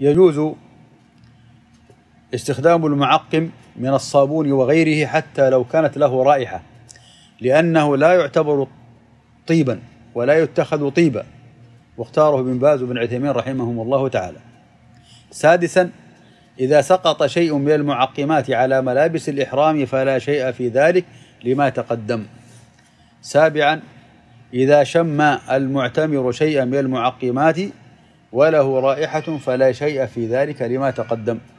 يجوز استخدام المعقم من الصابون وغيره حتى لو كانت له رائحة لأنه لا يعتبر طيبا ولا يتخذ طيبا واختاره ابن باز وابن عثيمين رحمهم الله تعالى سادسا إذا سقط شيء من المعقمات على ملابس الإحرام فلا شيء في ذلك لما تقدم سابعا إذا شم المعتمر شيئا من المعقمات وله رائحة فلا شيء في ذلك لما تقدم